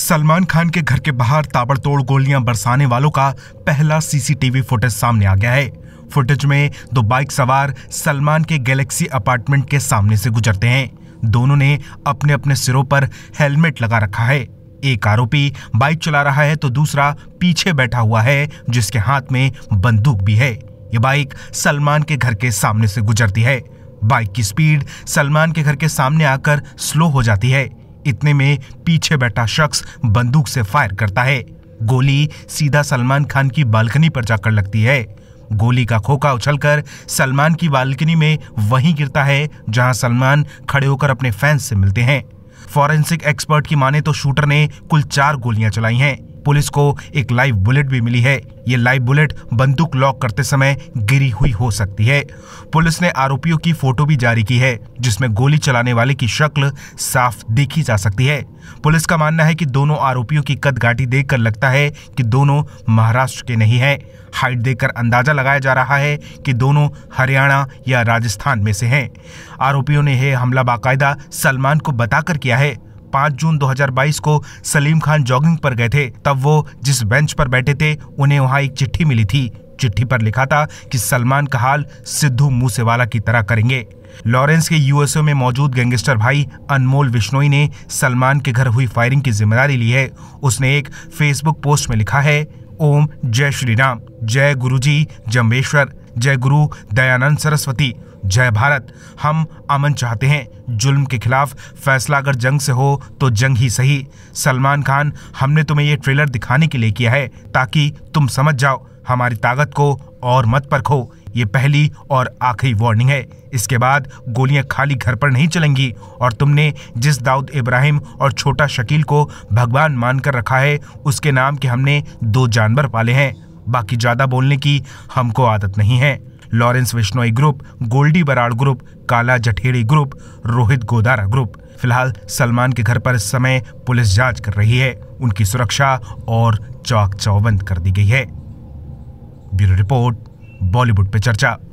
सलमान खान के घर के बाहर ताबड़तोड़ गोलियां बरसाने वालों का पहला सीसीटीवी फुटेज सामने आ गया है फुटेज में दो बाइक सवार सलमान के गैलेक्सी अपार्टमेंट के सामने से गुजरते हैं दोनों ने अपने अपने सिरों पर हेलमेट लगा रखा है एक आरोपी बाइक चला रहा है तो दूसरा पीछे बैठा हुआ है जिसके हाथ में बंदूक भी है ये बाइक सलमान के घर के सामने से गुजरती है बाइक की स्पीड सलमान के घर के सामने आकर स्लो हो जाती है इतने में पीछे बैठा शख्स बंदूक से फायर करता है गोली सीधा सलमान खान की बालकनी पर जाकर लगती है गोली का खोखा उछलकर सलमान की बालकनी में वहीं गिरता है जहां सलमान खड़े होकर अपने फैंस से मिलते हैं फॉरेंसिक एक्सपर्ट की माने तो शूटर ने कुल चार गोलियां चलाई हैं पुलिस को एक लाइव बुलेट भी मिली है ये लाइव बुलेट बंदूक लॉक करते समय गिरी हुई हो सकती है पुलिस ने आरोपियों की फोटो भी जारी की है जिसमें गोली चलाने वाले की शक्ल साफ देखी जा सकती है पुलिस का मानना है कि दोनों आरोपियों की कद घाटी देखकर लगता है कि दोनों महाराष्ट्र के नहीं हैं हाइट देखकर अंदाजा लगाया जा रहा है कि दोनों हरियाणा या राजस्थान में से हैं आरोपियों ने यह हमला बाकायदा सलमान को बताकर किया है 5 जून 2022 को सलीम खान जॉगिंग पर गए थे तब वो जिस बेंच पर बैठे थे उन्हें वहां एक चिट्ठी मिली थी चिट्ठी पर लिखा था कि सलमान का हाल सिद्धू मूसेवाला की तरह करेंगे लॉरेंस के यूएसए में मौजूद गैंगस्टर भाई अनमोल विश्नोई ने सलमान के घर हुई फायरिंग की जिम्मेदारी ली है उसने एक फेसबुक पोस्ट में लिखा है ओम जय श्री राम जय गुरुजी जम्बेश्वर जय गुरु दयानंद सरस्वती जय भारत हम अमन चाहते हैं जुल्म के खिलाफ फैसला अगर जंग से हो तो जंग ही सही सलमान खान हमने तुम्हें ये ट्रेलर दिखाने के लिए किया है ताकि तुम समझ जाओ हमारी ताकत को और मत परखो ये पहली और आखिरी वार्निंग है इसके बाद गोलियां खाली घर पर नहीं चलेंगी और तुमने जिस दाऊद इब्राहिम और छोटा शकील को भगवान मानकर रखा है उसके नाम के हमने दो जानवर पाले हैं बाकी ज़्यादा बोलने की हमको आदत नहीं है Lawrence Bishnoi group Goldy Brar group Kala Jathedi group Rohit Godara group फिलहाल सलमान के घर पर इस समय पुलिस जांच कर रही है उनकी सुरक्षा और चौक चौबंद कर दी गई है ब्यूरो रिपोर्ट बॉलीवुड पे चर्चा